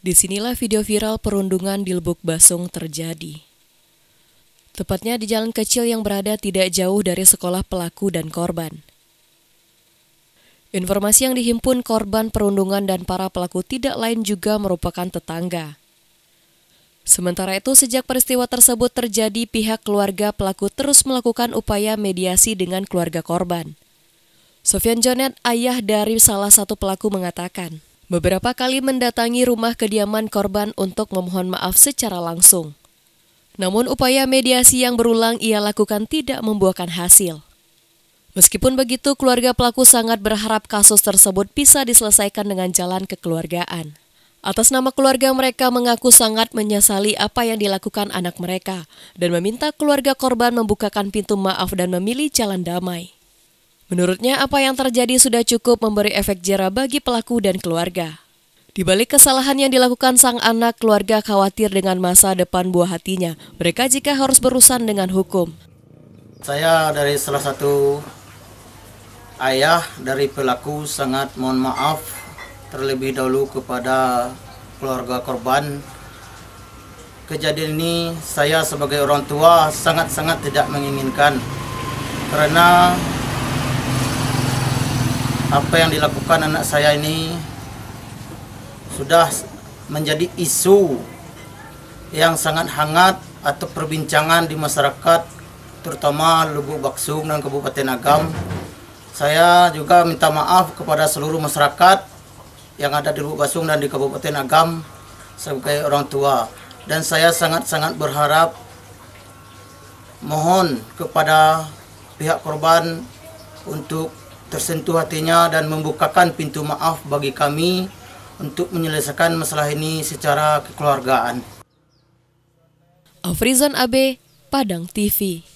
Disinilah video viral perundungan di Lebuk Basung terjadi. Tepatnya di jalan kecil yang berada tidak jauh dari sekolah pelaku dan korban. Informasi yang dihimpun korban perundungan dan para pelaku tidak lain juga merupakan tetangga. Sementara itu, sejak peristiwa tersebut terjadi, pihak keluarga pelaku terus melakukan upaya mediasi dengan keluarga korban. Sofian Jonet, ayah dari salah satu pelaku, mengatakan, beberapa kali mendatangi rumah kediaman korban untuk memohon maaf secara langsung. Namun upaya mediasi yang berulang ia lakukan tidak membuahkan hasil. Meskipun begitu, keluarga pelaku sangat berharap kasus tersebut bisa diselesaikan dengan jalan kekeluargaan. Atas nama keluarga mereka mengaku sangat menyesali apa yang dilakukan anak mereka dan meminta keluarga korban membukakan pintu maaf dan memilih jalan damai. Menurutnya, apa yang terjadi sudah cukup memberi efek jera bagi pelaku dan keluarga. Di balik kesalahan yang dilakukan sang anak, keluarga khawatir dengan masa depan buah hatinya. Mereka jika harus berurusan dengan hukum. Saya dari salah satu ayah dari pelaku sangat mohon maaf terlebih dahulu kepada keluarga korban. Kejadian ini saya sebagai orang tua sangat-sangat tidak menginginkan karena apa yang dilakukan anak saya ini sudah menjadi isu yang sangat hangat atau perbincangan di masyarakat terutama Lubuk Baksung dan Kabupaten Agam. Saya juga minta maaf kepada seluruh masyarakat yang ada di Lubuk Baksung dan di Kabupaten Agam sebagai orang tua dan saya sangat-sangat berharap mohon kepada pihak korban untuk tersentuh hatinya dan membukakan pintu maaf bagi kami untuk menyelesaikan masalah ini secara kekeluargaan. Afrizon Abe, Padang TV